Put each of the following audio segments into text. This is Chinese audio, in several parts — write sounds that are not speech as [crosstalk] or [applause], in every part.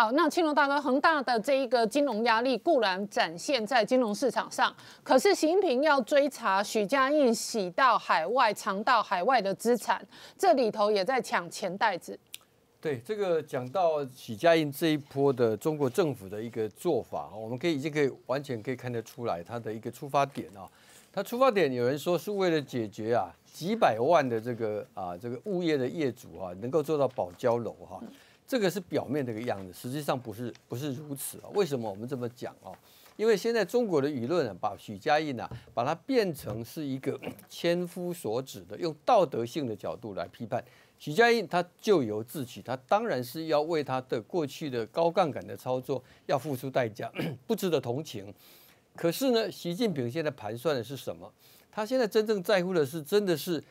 好，那青龙大哥，恒大的这一个金融压力固然展现在金融市场上，可是习近平要追查许家印洗到海外、藏到海外的资产，这里头也在抢钱袋子。对这个讲到许家印这一波的中国政府的一个做法，我们可以已经可以完全可以看得出来，他的一个出发点啊，他出发点有人说是为了解决啊几百万的这个啊这个物业的业主啊能够做到保交楼哈。这个是表面这个样子，实际上不是不是如此啊？为什么我们这么讲哦？因为现在中国的舆论呢，把许家印呢，把它变成是一个 [clears throat] 千夫所指的，用道德性的角度来批判许家印，他咎由自取，他当然是要为他的过去的高杠杆的操作要付出代价，[clears throat] 不值得同情。可是呢，习近平现在盘算的是什么？他现在真正在乎的是，真的是。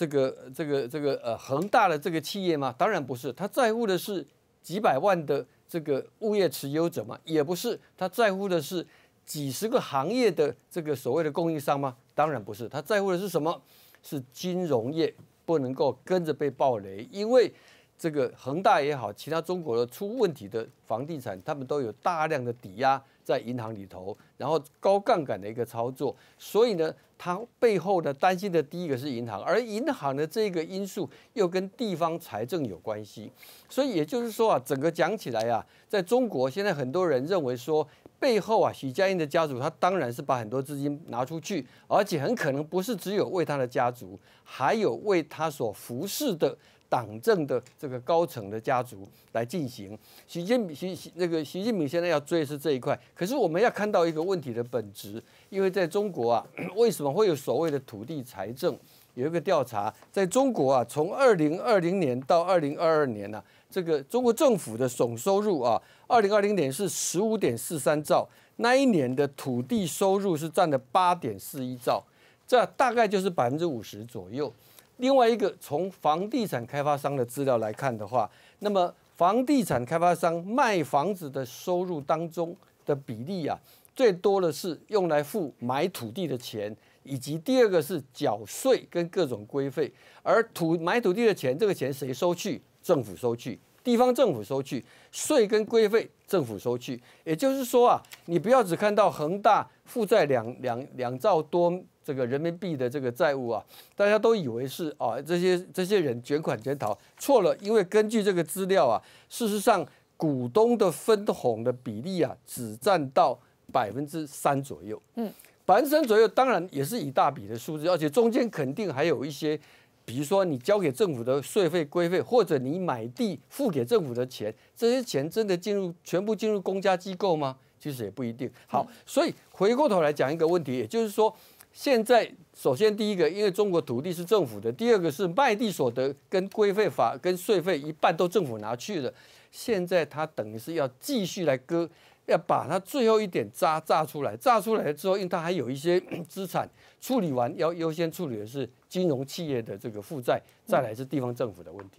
这个这个这个呃，恒大的这个企业吗？当然不是，他在乎的是几百万的这个物业持有者吗？也不是，他在乎的是几十个行业的这个所谓的供应商吗？当然不是，他在乎的是什么？是金融业不能够跟着被暴雷，因为。这个恒大也好，其他中国的出问题的房地产，他们都有大量的抵押在银行里头，然后高杠杆的一个操作，所以呢，它背后的担心的第一个是银行，而银行的这个因素又跟地方财政有关系，所以也就是说啊，整个讲起来啊，在中国现在很多人认为说背后啊，许家印的家族他当然是把很多资金拿出去，而且很可能不是只有为他的家族，还有为他所服侍的。党政的这个高层的家族来进行，习近平、习那个习近平现在要追是这一块，可是我们要看到一个问题的本质，因为在中国啊，为什么会有所谓的土地财政？有一个调查，在中国啊，从二零二零年到二零二二年呢，这个中国政府的总收入啊，二零二零年是十五点四三兆，那一年的土地收入是占了八点四一兆，这大概就是百分之五十左右。另外一个，从房地产开发商的资料来看的话，那么房地产开发商卖房子的收入当中的比例啊，最多的是用来付买土地的钱，以及第二个是缴税跟各种规费。而土买土地的钱，这个钱谁收去？政府收去，地方政府收去。税跟规费，政府收去。也就是说啊，你不要只看到恒大负债两两两兆多。这个人民币的这个债务啊，大家都以为是啊，这些这些人卷款潜逃，错了，因为根据这个资料啊，事实上股东的分红的比例啊，只占到百分之三左右，嗯，百分之三左右，当然也是一大笔的数字，而且中间肯定还有一些，比如说你交给政府的税费规费，或者你买地付给政府的钱，这些钱真的进入全部进入公家机构吗？其实也不一定。好，所以回过头来讲一个问题，也就是说。现在，首先第一个，因为中国土地是政府的；第二个是卖地所得跟规费法跟税费一半都政府拿去了。现在他等于是要继续来割，要把它最后一点渣榨出来。榨出来之后，因为他还有一些 [clears throat] 资产处理完，要优先处理的是金融企业的这个负债，再来是地方政府的问题。